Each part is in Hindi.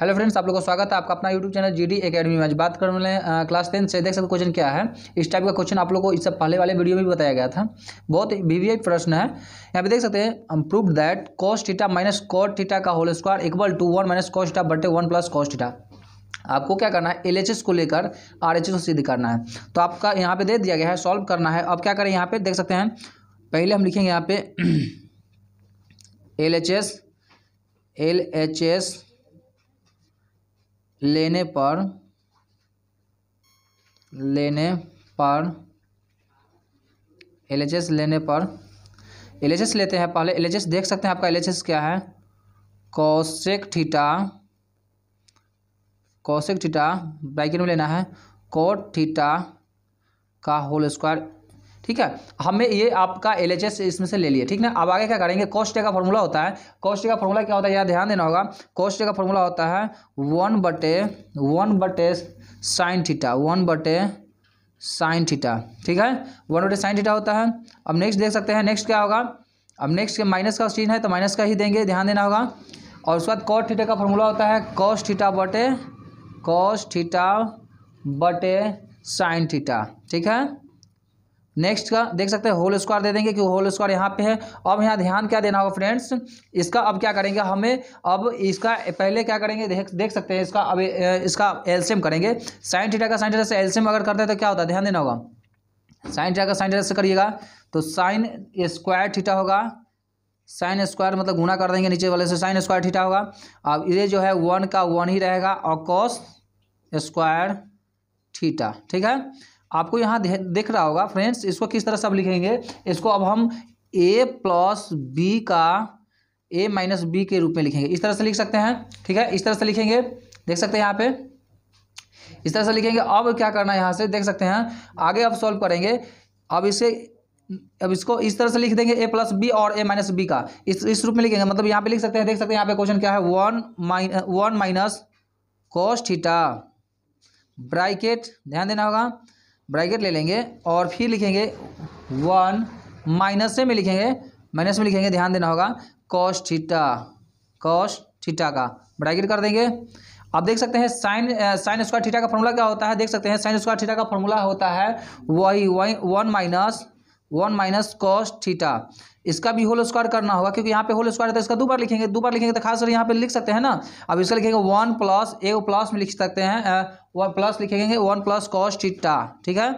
हेलो फ्रेंड्स आप लोगों का स्वागत है आपका अपना YouTube channel G D academy में बात करने वाले क्लास टेंथ से देख सकते क्वेश्चन क्या है इस टाइप का क्वेश्चन आप लोग को सब पहले वाले वीडियो में भी बताया गया था बहुत वी प्रश्न है यहाँ पे देख सकते हैं prove that cos theta minus cot theta का whole square equal to one minus cos theta बटे वन प्लस कॉस्ट टीटा आपको क्या करना है एल को लेकर आर को सिद्ध करना है तो आपका यहाँ पे दे दिया गया है सॉल्व करना है अब क्या करें यहाँ पे देख सकते हैं पहले हम लिखेंगे यहाँ पे L H S L H S लेने पर लेने पर एल लेने पर एल लेते हैं पहले एल देख सकते हैं आपका एल क्या है cosec theta cosec theta bracket में लेना है कोट थीटा का होल स्क्वायर ठीक है हमें ये आपका एल एच एस इसमें से ले लिया ठीक ना अब आगे क्या करेंगे कॉस्ट का फॉर्मूला होता है कॉस्ट का फॉर्मूला क्या होता है यहाँ ध्यान देना होगा कॉस्ट का फॉर्मूला होता है वन बटे वन बटे साइन थीटा वन बटे साइन थीटा ठीक है वन बटे साइन थीटा होता है अब नेक्स्ट देख सकते हैं नेक्स्ट क्या होगा अब नेक्स्ट माइनस का सीन है तो माइनस का ही देंगे ध्यान देना होगा और उसके बाद कॉस्ट थीटा का फॉर्मूला होता है कॉस्ट थीटा बटे कॉस्ट थीटा बटे साइन थीटा ठीक है नेक्स्ट का देख सकते हैं होल स्क्वायर दे देंगे क्योंकि होल स्क्वायर यहाँ पे है अब यहाँ ध्यान क्या देना होगा फ्रेंड्स इसका अब क्या करेंगे हमें अब इसका पहले क्या करेंगे देख देख सकते हैं इसका अब इसका एल्सियम करेंगे साइन थीटा का साइन थीटा से एल्सियम अगर करते हैं तो क्या होता है ध्यान देना होगा साइन थीटा का साइन थीटा से करिएगा तो साइन स्क्वायर थीटा होगा साइन स्क्वायर मतलब गुना कर देंगे नीचे वाले से साइन स्क्वायर थीटा होगा अब ये जो है वन का वन ही रहेगा और कॉस स्क्वायर थीटा ठीक है आपको यहाँ देख रहा होगा फ्रेंड्स इसको किस तरह से अब लिखेंगे इसको अब हम ए प्लस बी का ए माइनस बी के रूप में लिखेंगे इस तरह से लिख सकते हैं ठीक है इस तरह से लिखेंगे देख सकते हैं यहाँ पे इस तरह से लिखेंगे अब क्या करना है यहाँ से देख सकते हैं आगे अब सॉल्व करेंगे अब इसे अब इसको इस तरह से लिख देंगे ए प्लस बी और ए माइनस बी का इस इस रूप में लिखेंगे मतलब यहाँ पे लिख सकते हैं देख सकते हैं यहाँ पे क्वेश्चन क्या है one minus one minus cos theta bracket ध्यान देना होगा ब्रैकेट ले लेंगे और फिर लिखेंगे वन माइनस से में लिखेंगे माइनस में लिखेंगे ध्यान देना होगा कॉस थीटा कॉस थीटा का ब्रैकेट कर देंगे अब देख सकते हैं साइन साइन स्क्वायर थीटा का फॉर्मूला क्या होता है देख सकते हैं साइन स्क्वायर थीटा का फॉर्मूला होता है वही वही one minus one minus cos theta इसका भी होल स्क्वायर करना होगा क्योंकि यहाँ पे होल स्क्वायर है तो इसका दो बार लिखेंगे दो बार लिखेंगे तो खास यहाँ पे लिख सकते हैं ना अब इसका लिखेंगे वन प्लस ए प्लस में लिख सकते हैं वन प्लस लिखेंगे वन प्लस कॉस थीटा ठीक है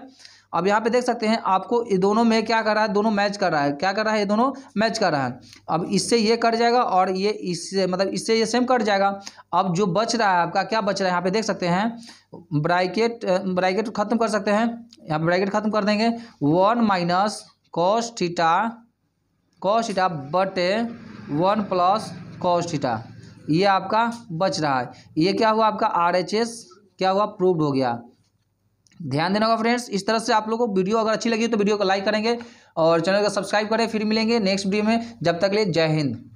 अब यहाँ पे देख सकते हैं आपको ये दोनों में क्या कर रहा है दोनों मैच कर रहा है क्या कर रहा है ये दोनों मैच कर रहा है अब इससे ये कट जाएगा और ये इससे मतलब इससे ये सेम कट जाएगा अब जो बच रहा है आपका क्या बच रहा है यहाँ पे देख सकते हैं ब्राइकेट ब्राइकेट खत्म कर सकते हैं यहाँ ब्राइकेट खत्म कर देंगे वन माइनस कॉस्टिटा कॉस्टिटा बटे वन प्लस कॉस्टिटा ये आपका बच रहा है ये क्या हुआ आपका आर एच एस क्या हुआ प्रूव हो गया ध्यान देना होगा फ्रेंड्स इस तरह से आप लोगों को वीडियो अगर अच्छी लगी तो वीडियो को लाइक करेंगे और चैनल को सब्सक्राइब करें फिर मिलेंगे नेक्स्ट वीडियो में जब तक लिए जय हिंद